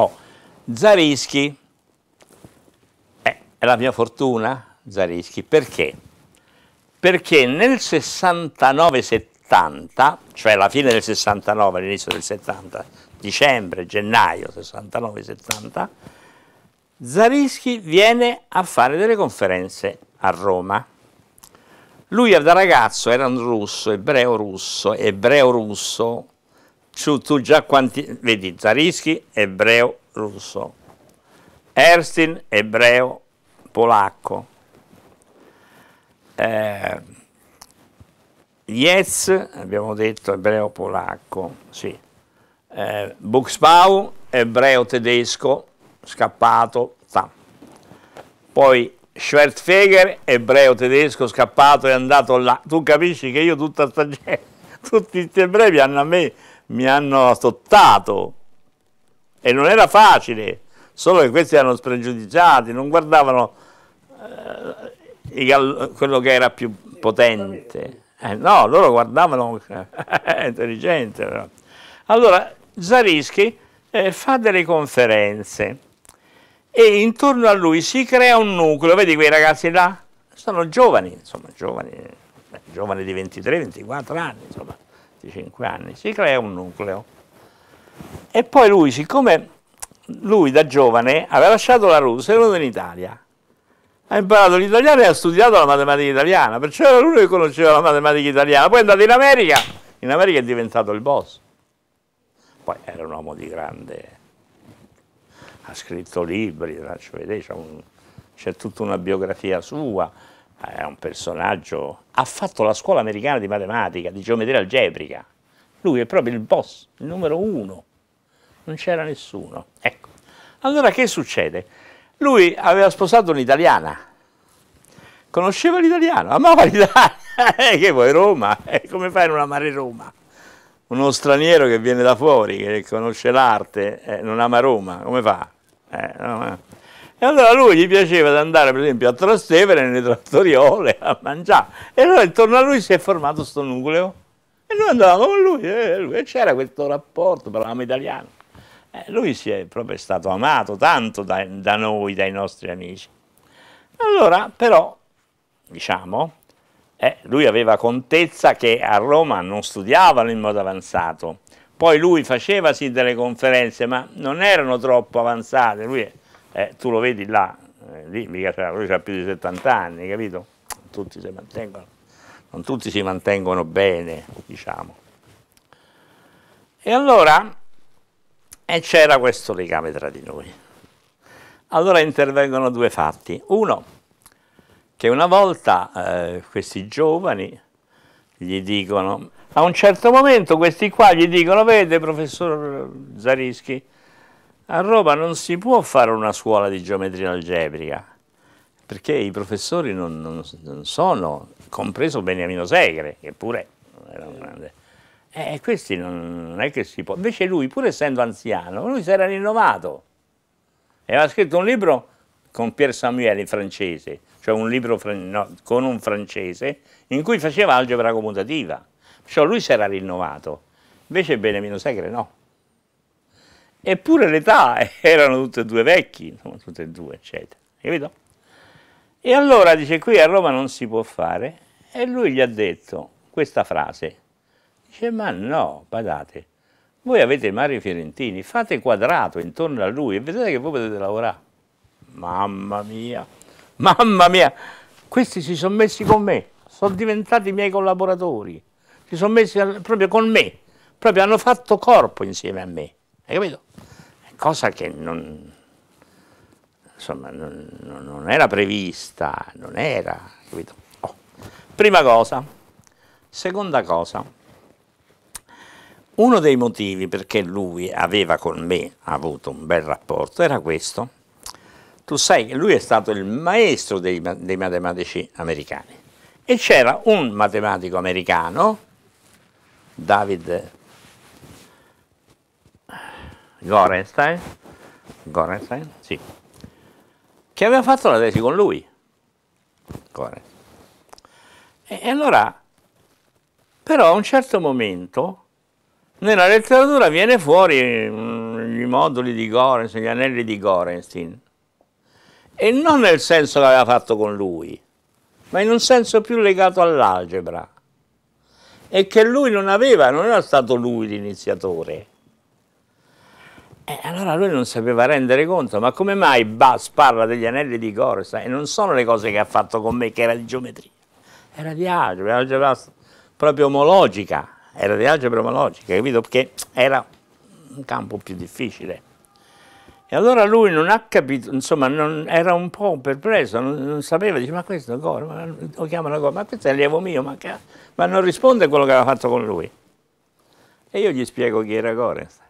Oh, Zarischi eh, è la mia fortuna, Zarischi, perché? Perché nel 69-70, cioè la fine del 69, l'inizio del 70, dicembre, gennaio 69-70, Zarischi viene a fare delle conferenze a Roma. Lui da ragazzo era un russo, ebreo russo, ebreo russo su tu già quanti... Vedi, Zarischi, ebreo, russo. Erstein, ebreo, polacco. Eh, Jez, abbiamo detto, ebreo, polacco, sì. Eh, Buxbau, ebreo, tedesco, scappato, tam. Poi Schwertfeger, ebreo tedesco scappato, e andato là. Tu capisci che io tutta sta gente, tutti questi ebrei hanno a me mi hanno stottato. E non era facile, solo che questi erano spregiudicati, non guardavano eh, quello che era più potente. Eh, no, loro guardavano eh, intelligente. Però. Allora, Zarischi eh, fa delle conferenze e intorno a lui si crea un nucleo, vedi quei ragazzi là? Sono giovani, insomma, giovani, eh, giovani di 23-24 anni, insomma. 25 anni, si crea un nucleo. E poi lui, siccome lui da giovane aveva lasciato la Russia, è venuto in Italia, ha imparato l'italiano e ha studiato la matematica italiana, perciò era lui che conosceva la matematica italiana, poi è andato in America, in America è diventato il boss. Poi era un uomo di grande... ha scritto libri, lascio vedere, c'è tutta una biografia sua, è un personaggio, ha fatto la scuola americana di matematica, di geometria algebrica, lui è proprio il boss, il numero uno, non c'era nessuno. Ecco, allora che succede? Lui aveva sposato un'italiana, conosceva l'italiano, amava l'Italia, eh, che vuoi Roma, come fai a non amare Roma? Uno straniero che viene da fuori, che conosce l'arte, eh, non ama Roma, come fa? Eh, no, eh. E allora lui gli piaceva di andare per esempio a Trastevere nelle trattoriole a mangiare. E allora intorno a lui si è formato questo nucleo. E noi andavamo con lui, e, lui, c'era questo rapporto, parlavamo italiano. Eh, lui si è proprio stato amato tanto da, da noi, dai nostri amici. Allora, però, diciamo, eh, lui aveva contezza che a Roma non studiavano in modo avanzato. Poi lui faceva sì delle conferenze, ma non erano troppo avanzate. Lui eh, tu lo vedi là, eh, lì mica c'era, lui ha più di 70 anni, capito? Tutti si mantengono, non tutti si mantengono bene, diciamo. E allora eh, c'era questo legame tra di noi. Allora intervengono due fatti. Uno, che una volta eh, questi giovani gli dicono, a un certo momento questi qua gli dicono, vede professor Zarischi, a Roma non si può fare una scuola di geometria algebrica, perché i professori non, non, non sono, compreso Beniamino Segre, che pure era un grande... Eh, questi non, non è che si può... Invece lui, pur essendo anziano, lui si era rinnovato. E aveva scritto un libro con Pier Samuele in francese, cioè un libro no, con un francese, in cui faceva algebra commutativa. Cioè lui si era rinnovato. Invece Beniamino Segre no. Eppure l'età erano tutte e due vecchi, insomma, tutte e due, eccetera. Capito? E allora dice qui a Roma non si può fare e lui gli ha detto questa frase. Dice ma no, badate, voi avete Mario Fiorentini, fate quadrato intorno a lui e vedete che voi potete lavorare. Mamma mia, mamma mia, questi si sono messi con me, sono diventati miei collaboratori, si sono messi proprio con me, proprio hanno fatto corpo insieme a me. Hai capito? Cosa che non, insomma, non, non era prevista, non era, capito? Oh. Prima cosa. Seconda cosa. Uno dei motivi perché lui aveva con me avuto un bel rapporto era questo. Tu sai che lui è stato il maestro dei, dei matematici americani e c'era un matematico americano, David Gorenstein, Gorenstein, sì, che aveva fatto la tesi con lui. Gorenstein. E, e allora, però a un certo momento, nella letteratura viene fuori mh, mm, i moduli di Gorenstein, gli anelli di Gorenstein, e non nel senso che aveva fatto con lui, ma in un senso più legato all'algebra, e che lui non aveva, non era stato lui l'iniziatore e eh, allora lui non sapeva rendere conto, ma come mai Bass parla degli anelli di Corsa e non sono le cose che ha fatto con me, che era di geometria, era di algebra, algebra proprio omologica, era di algebra omologica, capito? Perché era un campo più difficile. E allora lui non ha capito, insomma, non, era un po' perplesso, non, non, sapeva, dice, ma questo ancora, lo chiamano ancora, ma questo è allievo mio, ma, ma non risponde a quello che aveva fatto con lui. E io gli spiego chi era Gorenstein.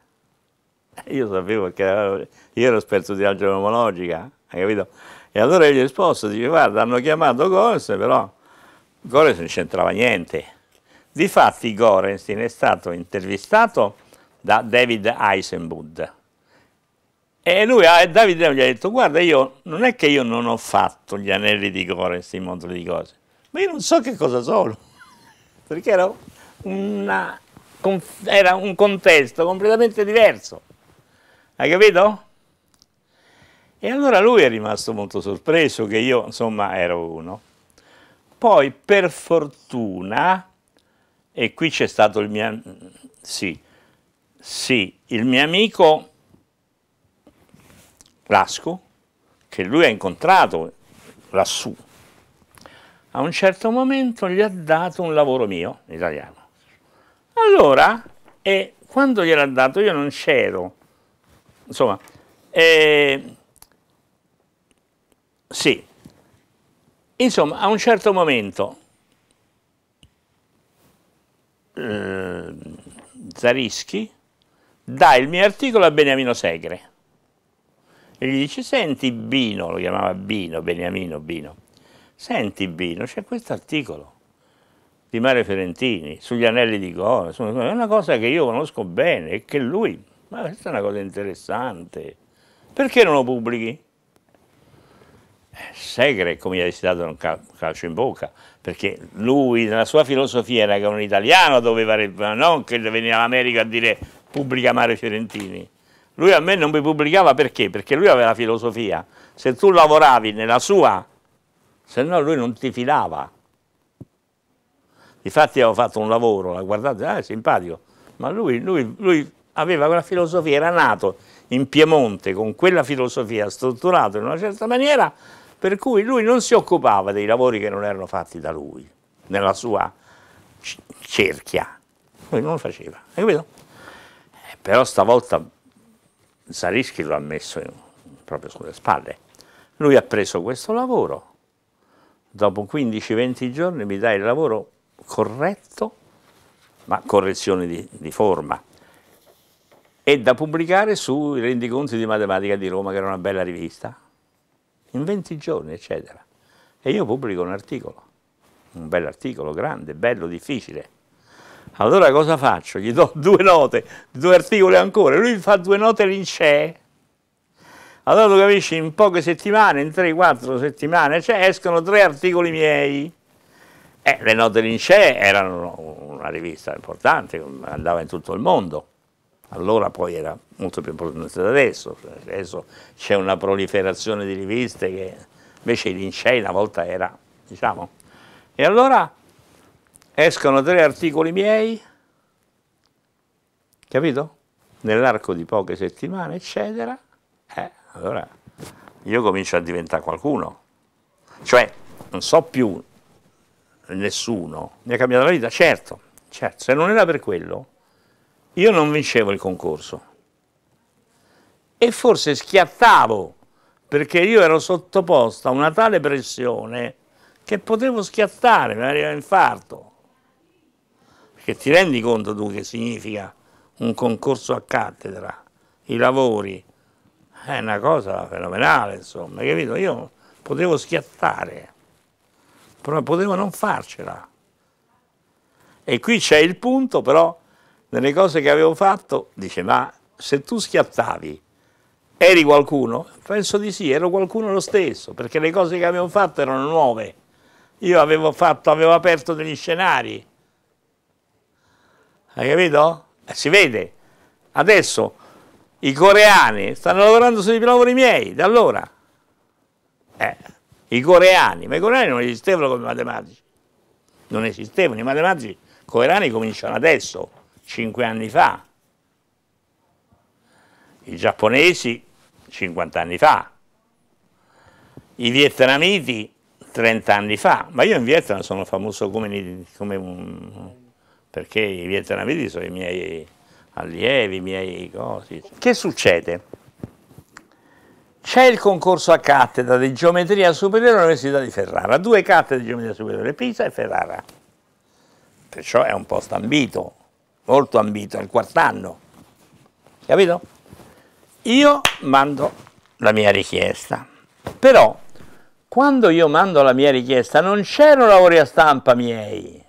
Eh, io sapevo che ero, io ero esperto di algebra omologica, hai capito? E allora gli ho risposto, dice guarda, hanno chiamato Gorenstein, però Gorenstein non c'entrava niente. Difatti Gorenstein è stato intervistato da David Eisenbud. E lui, ah, David gli ha detto, guarda, io non è che io non ho fatto gli anelli di Gorenstein, un mondo di cose, ma io non so che cosa sono, perché era, una, era un contesto completamente diverso. Hai capito? E allora lui è rimasto molto sorpreso che io, insomma, ero uno. Poi, per fortuna, e qui c'è stato il mio... Sì, sì, il mio amico Lasco, che lui ha incontrato lassù, a un certo momento gli ha dato un lavoro mio, in italiano. Allora, e quando gliel'ha dato io non c'ero, insomma, eh, sì, insomma, a un certo momento eh, Zarischi dà il mio articolo a Beniamino Segre e gli dice, senti Bino, lo chiamava Bino, Beniamino Bino, senti Bino, c'è questo articolo di Mario Ferentini sugli anelli di Gona, è una cosa che io conosco bene e che lui ma questa è una cosa interessante. Perché non lo pubblichi? Eh, Segre, come gli ha dato un calcio in bocca, perché lui, nella sua filosofia, era che un italiano doveva, non che veniva all'America a dire pubblica Mario Fiorentini. Lui a me non mi pubblicava perché? Perché lui aveva la filosofia. Se tu lavoravi nella sua, se no lui non ti filava. Infatti avevo fatto un lavoro, la guardate, ah, è simpatico, ma lui, lui, lui aveva quella filosofia, era nato in Piemonte con quella filosofia, strutturata in una certa maniera, per cui lui non si occupava dei lavori che non erano fatti da lui, nella sua cerchia. Lui non lo faceva, hai capito? Eh, però stavolta Zarischi lo ha messo in, proprio sulle spalle. Lui ha preso questo lavoro, dopo 15-20 giorni mi dà il lavoro corretto, ma correzione di, di forma, e da pubblicare sui rendiconti di matematica di Roma, che era una bella rivista, in 20 giorni, eccetera. E io pubblico un articolo, un bell'articolo, grande, bello, difficile. Allora cosa faccio? Gli do due note, due articoli ancora, lui fa due note lincee. Allora tu capisci, in poche settimane, in 3-4 settimane, cioè, escono tre articoli miei. Eh, le note lincee erano una rivista importante, andava in tutto il mondo. Allora poi era molto più importante da adesso, adesso c'è una proliferazione di riviste che invece i lincei una volta era, diciamo. E allora escono tre articoli miei, capito? Nell'arco di poche settimane, eccetera, eh, allora io comincio a diventare qualcuno. Cioè, non so più nessuno, mi ha cambiato la vita, certo, certo, se non era per quello, io non vincevo il concorso e forse schiattavo perché io ero sottoposto a una tale pressione che potevo schiattare, mi arrivava infarto. Perché ti rendi conto tu che significa un concorso a cattedra, i lavori, è una cosa fenomenale, insomma, capito? Io potevo schiattare, però potevo non farcela. E qui c'è il punto però nelle cose che avevo fatto, dice ma se tu schiattavi eri qualcuno? Penso di sì, ero qualcuno lo stesso, perché le cose che avevo fatto erano nuove. Io avevo, fatto, avevo aperto degli scenari. Hai capito? Eh, si vede. Adesso i coreani stanno lavorando sui lavori miei, da allora. Eh, I coreani, ma i coreani non esistevano come matematici. Non esistevano, i matematici coreani cominciano adesso. 5 anni fa, i giapponesi 50 anni fa, i vietnamiti 30 anni fa, ma io in Vietnam sono famoso come, come un... perché i vietnamiti sono i miei allievi, i miei cosi. Che succede? C'è il concorso a cattedra di geometria superiore all'Università di Ferrara, due cattedre di geometria superiore, Pisa e Ferrara. Perciò è un posto ambito, molto ambito, il quart'anno, capito? Io mando la mia richiesta, però quando io mando la mia richiesta non c'erano lavori a stampa miei,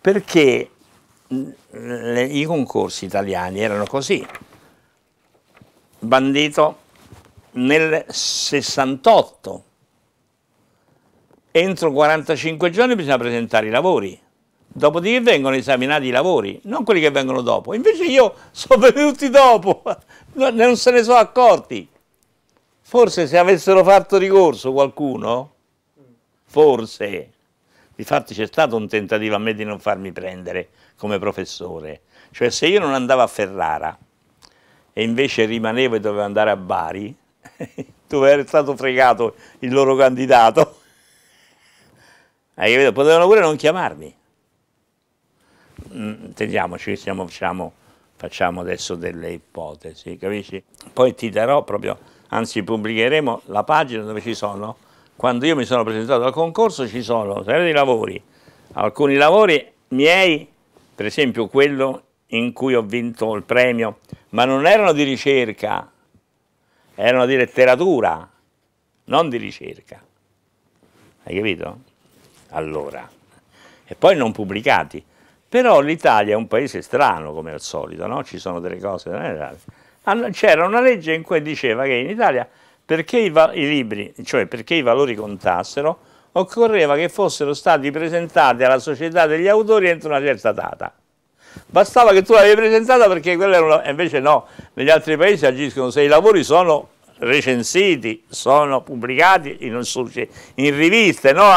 perché le, i concorsi italiani erano così, bandito nel 68, entro 45 giorni bisogna presentare i lavori, dopodiché vengono esaminati i lavori, non quelli che vengono dopo. Invece io sono venuti dopo, non se ne sono accorti. Forse se avessero fatto ricorso qualcuno, forse, difatti c'è stato un tentativo a me di non farmi prendere come professore, cioè se io non andavo a Ferrara e invece rimanevo e dovevo andare a Bari, dove era stato fregato il loro candidato, potevano pure non chiamarmi. Mm, intendiamoci, stiamo, facciamo, facciamo adesso delle ipotesi, capisci? Poi ti darò proprio, anzi pubblicheremo la pagina dove ci sono, quando io mi sono presentato al concorso ci sono serie di lavori, alcuni lavori miei, per esempio quello in cui ho vinto il premio, ma non erano di ricerca, erano di letteratura, non di ricerca. Hai capito? Allora, e poi non pubblicati. Però l'Italia è un paese strano come al solito, no? ci sono delle cose C'era una legge in cui diceva che in Italia perché i, i libri, cioè perché i valori contassero, occorreva che fossero stati presentati alla società degli autori entro una certa data. Bastava che tu l'avevi presentata perché quella era una... invece no, negli altri paesi agiscono se i lavori sono recensiti, sono pubblicati in, in riviste, no?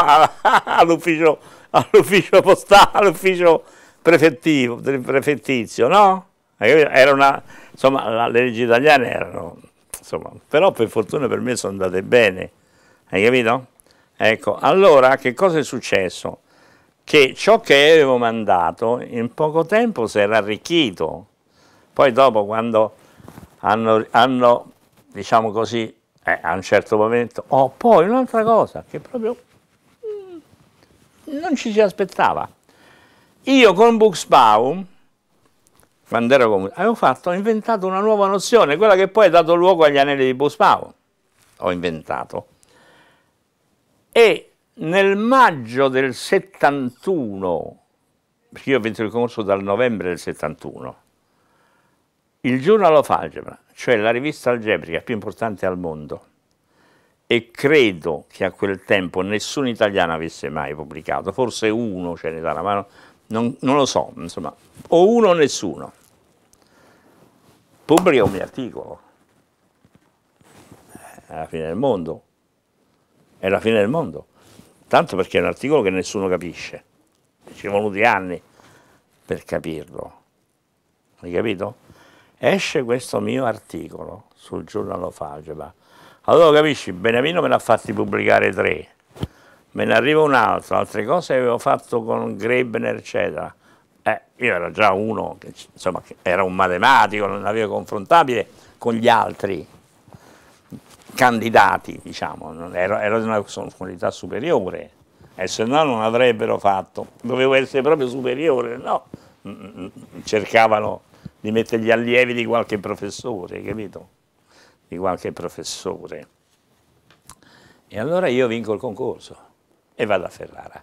all'ufficio, all postale, all'ufficio prefettivo, prefettizio, no? Eh, era una, insomma, le leggi italiane erano, insomma, però per fortuna per me sono andate bene, hai capito? Ecco, allora che cosa è successo? Che ciò che avevo mandato in poco tempo si era arricchito, poi dopo quando hanno, hanno diciamo così, eh, a un certo momento, oh, poi un'altra cosa che proprio mm, non ci si aspettava. Io con Buxbaum, quando ero comune, avevo fatto, ho inventato una nuova nozione, quella che poi ha dato luogo agli anelli di Buxbaum. Ho inventato. E nel maggio del 71, perché io ho vinto il concorso dal novembre del 71, il Journal of Algebra, cioè la rivista algebrica più importante al mondo, e credo che a quel tempo nessun italiano avesse mai pubblicato, forse uno ce ne dà la mano, non, non lo so, insomma, o uno o nessuno. Pubblica un mio articolo, è la fine del mondo, è la fine del mondo, tanto perché è un articolo che nessuno capisce, ci sono voluti anni per capirlo, hai capito? Esce questo mio articolo sul giornalo Fageva, allora capisci, Benevino me ne ha fatti pubblicare tre, me ne arriva un altro, altre cose che avevo fatto con Grebner, eccetera. Eh, io ero già uno che insomma, era un matematico, non avevo confrontabile con gli altri candidati, diciamo, ero, ero di una qualità superiore, e se no non avrebbero fatto, dovevo essere proprio superiore, no, mm, mm, mm, cercavano di mettere gli allievi di qualche professore, capito? Di qualche professore. E allora io vinco il concorso e vado a Ferrara.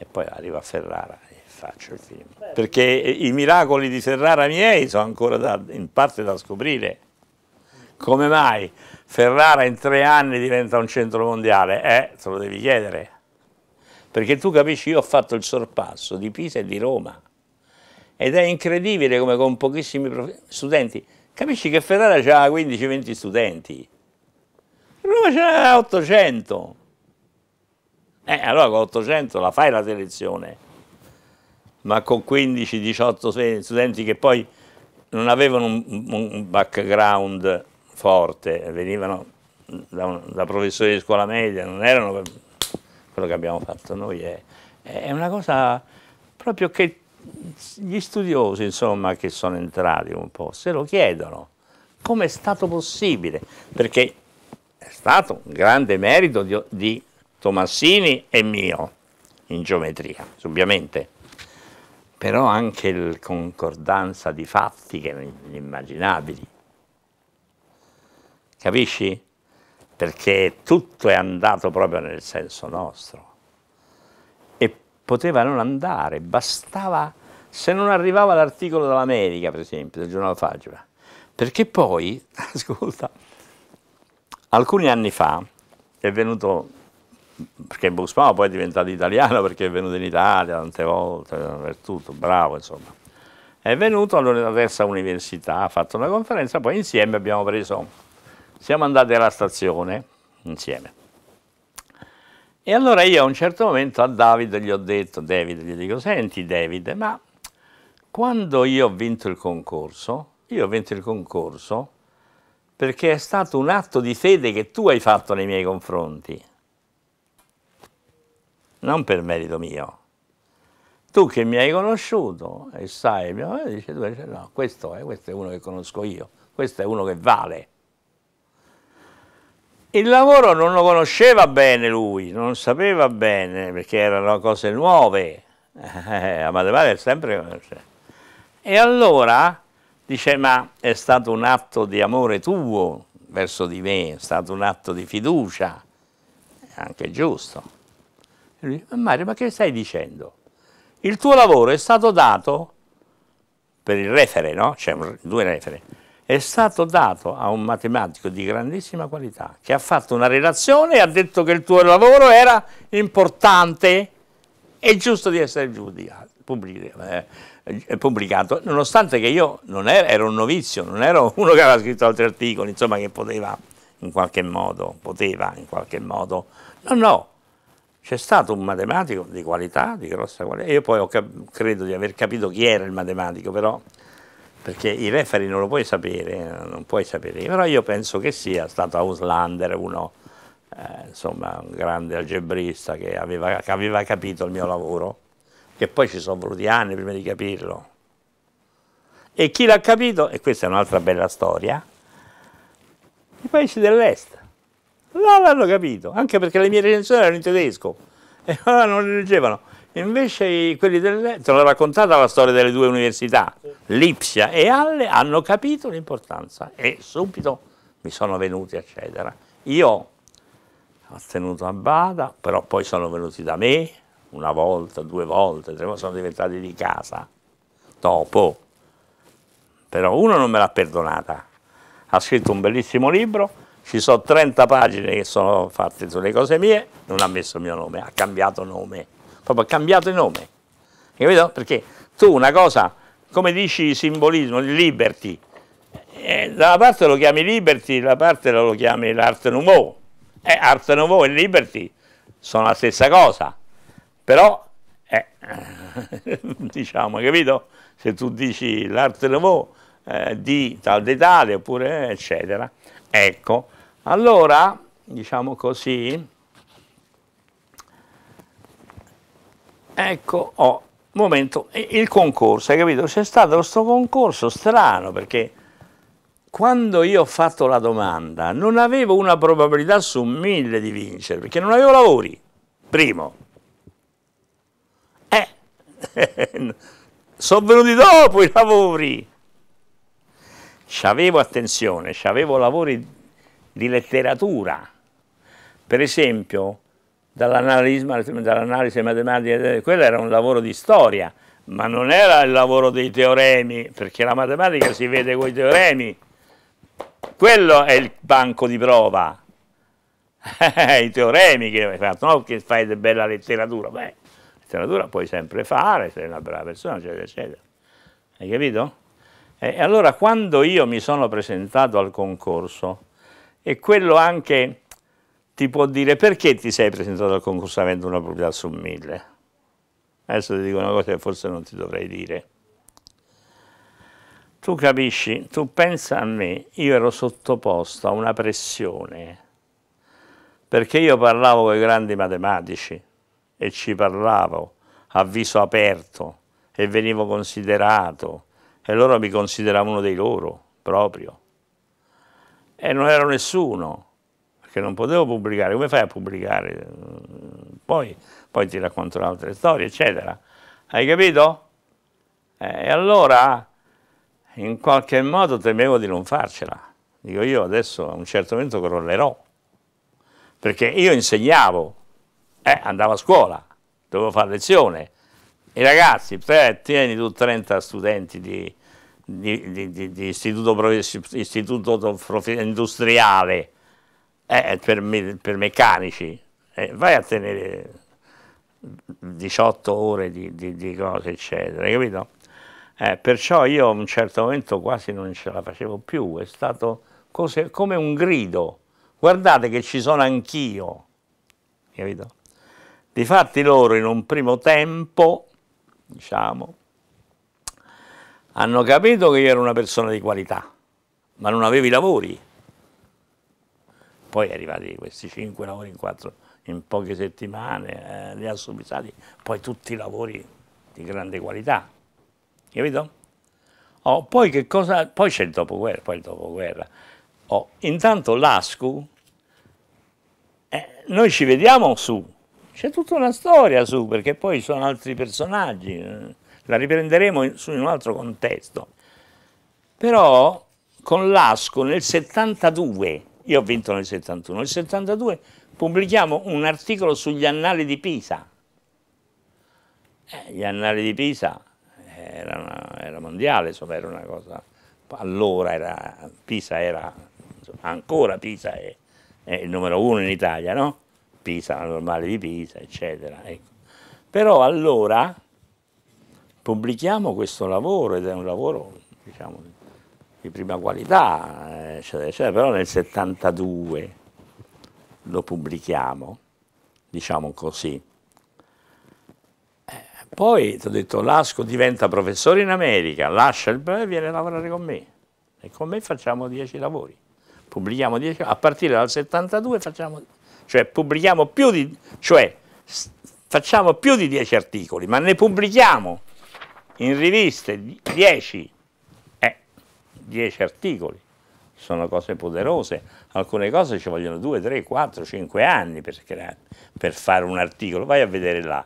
E poi arrivo a Ferrara e faccio il film. Certo. Perché i miracoli di Ferrara miei sono ancora da, in parte da scoprire. Come mai Ferrara in tre anni diventa un centro mondiale? Eh, te lo devi chiedere. Perché tu capisci, io ho fatto il sorpasso di Pisa e di Roma. Ed è incredibile come con pochissimi studenti. Capisci che Ferrara ha 15-20 studenti. Roma c'era 800. Eh, allora con 800 la fai la selezione, ma con 15-18 studenti che poi non avevano un, un background forte, venivano da, da, professori di scuola media, non erano quello che abbiamo fatto noi. Eh. È, è una cosa proprio che gli studiosi, insomma, che sono entrati un po', se lo chiedono. Come è stato possibile? Perché è stato un grande merito di, di Tomassini e mio in geometria, ovviamente. Però anche il concordanza di fatti che erano inimmaginabili. Capisci? Perché tutto è andato proprio nel senso nostro. E poteva non andare, bastava, se non arrivava l'articolo dell'America, per esempio, del giornale Fagiola. Perché poi, ascolta, alcuni anni fa è venuto perché Buxbaum poi è diventato italiano perché è venuto in Italia tante volte, per tutto, bravo insomma. È venuto alla terza università, ha fatto una conferenza, poi insieme abbiamo preso, siamo andati alla stazione insieme. E allora io a un certo momento a David gli ho detto, David, gli dico, senti David, ma quando io ho vinto il concorso, io ho vinto il concorso perché è stato un atto di fede che tu hai fatto nei miei confronti non per merito mio. Tu che mi hai conosciuto e sai, mia madre dice, tu dice, no, questo è, questo è uno che conosco io, questo è uno che vale. Il lavoro non lo conosceva bene lui, non sapeva bene, perché erano cose nuove. Eh, la matematica è sempre... Cioè. E allora dice, ma è stato un atto di amore tuo verso di me, è stato un atto di fiducia, è anche giusto. E lui Mario, ma che stai dicendo? Il tuo lavoro è stato dato per il refere, no? C'è cioè, due refere. È stato dato a un matematico di grandissima qualità che ha fatto una relazione e ha detto che il tuo lavoro era importante e giusto di essere giudicato, eh, pubblicato, nonostante che io non ero, ero un novizio, non ero uno che aveva scritto altri articoli, insomma che poteva in qualche modo, poteva in qualche modo, no no, c'è stato un matematico di qualità, di grossa qualità, io poi credo di aver capito chi era il matematico, però perché i referee non lo puoi sapere, non puoi sapere, però io penso che sia stato Auslander uno, eh, insomma, un grande algebrista che aveva, che aveva capito il mio lavoro, che poi ci sono voluti anni prima di capirlo. E chi l'ha capito, e questa è un'altra bella storia, i paesi dell'est. Non l'hanno capito, anche perché le mie recensioni erano in tedesco e allora non le leggevano. Invece quelli del... te l'ho raccontata la storia delle due università, Lipsia e Halle, hanno capito l'importanza e subito mi sono venuti a cedere. Io ho tenuto a bada, però poi sono venuti da me una volta, due volte, tre volte, sono diventati di casa dopo. Però uno non me l'ha perdonata, ha scritto un bellissimo libro ci sono 30 pagine che sono fatte sulle cose mie, non ha messo il mio nome, ha cambiato nome, proprio ha cambiato il nome, capito? Perché tu una cosa, come dici simbolismo, liberty, eh, da una parte lo chiami liberty, dalla parte lo chiami l'art nouveau, eh, art nouveau e liberty sono la stessa cosa, però, eh, diciamo, capito? Se tu dici l'art nouveau eh, di tal di tale oppure eh, eccetera, ecco, allora, diciamo così, ecco, oh, momento, il concorso, hai capito? C'è stato questo concorso strano perché quando io ho fatto la domanda non avevo una probabilità su mille di vincere perché non avevo lavori, primo. Eh, sono venuti dopo i lavori. C'avevo, attenzione, c'avevo lavori di letteratura. Per esempio, dall'analisi matematica, quello era un lavoro di storia, ma non era il lavoro dei teoremi, perché la matematica si vede con i teoremi. Quello è il banco di prova, i teoremi che hai fatto, non che fai bella letteratura. Beh, letteratura puoi sempre fare, sei una brava persona, eccetera, eccetera. Hai capito? E allora quando io mi sono presentato al concorso, e quello anche ti può dire perché ti sei presentato al concorso avendo una proprietà su mille. Adesso ti dico una cosa che forse non ti dovrei dire. Tu capisci, tu pensa a me, io ero sottoposto a una pressione, perché io parlavo con i grandi matematici e ci parlavo a viso aperto e venivo considerato e loro mi consideravano uno dei loro proprio e non ero nessuno, perché non potevo pubblicare, come fai a pubblicare? Poi, poi ti racconto altre storie, eccetera. Hai capito? Eh, e allora, in qualche modo, temevo di non farcela. Dico, io adesso a un certo momento crollerò, perché io insegnavo, eh, andavo a scuola, dovevo fare lezione, i ragazzi, tieni tu 30 studenti di, di, di, di, di istituto, istituto industriale eh, eh per, per, meccanici, eh, vai a tenere 18 ore di, cose, eccetera, capito? Eh, perciò io a un certo momento quasi non ce la facevo più, è stato cose, come un grido, guardate che ci sono anch'io, capito? Difatti loro in un primo tempo, diciamo, hanno capito che io ero una persona di qualità, ma non avevo i lavori. Poi arrivati questi cinque lavori in, quattro, in poche settimane, eh, li ha subissati, poi tutti i lavori di grande qualità, capito? Oh, poi Poi c'è il dopoguerra, poi il dopoguerra. Oh, intanto l'ASCU, eh, noi ci vediamo su, c'è tutta una storia su, perché poi ci sono altri personaggi eh la riprenderemo in, in un altro contesto. Però con l'Asco nel 72, io ho vinto nel 71, nel 72 pubblichiamo un articolo sugli annali di Pisa. Eh, gli annali di Pisa eh, era, una, era mondiale, insomma era una cosa, allora era, Pisa era, insomma, ancora Pisa è, è, il numero uno in Italia, no? Pisa, la normale di Pisa, eccetera. Ecco. Però allora Pubblichiamo questo lavoro ed è un lavoro diciamo, di prima qualità, eccetera, eccetera, però nel 72 lo pubblichiamo, diciamo così. Eh, poi ti ho detto, Lasco diventa professore in America, lascia il e viene a lavorare con me. E con me facciamo dieci lavori. Pubblichiamo dieci, a partire dal 72 facciamo, cioè pubblichiamo più di, cioè facciamo più di dieci articoli, ma ne pubblichiamo in riviste 10, eh, 10 articoli, sono cose poderose, alcune cose ci vogliono 2, 3, 4, 5 anni per, creare, per fare un articolo, vai a vedere là,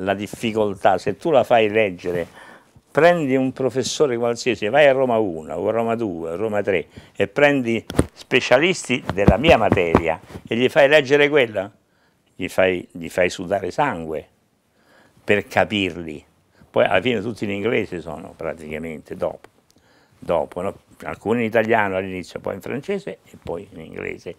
la difficoltà, se tu la fai leggere, prendi un professore qualsiasi, vai a Roma 1 o a Roma 2 o a Roma 3 e prendi specialisti della mia materia e gli fai leggere quella, gli fai, gli fai sudare sangue per capirli poi alla fine tutti in inglese sono praticamente dopo, dopo no? alcuni in italiano all'inizio, poi in francese e poi in inglese.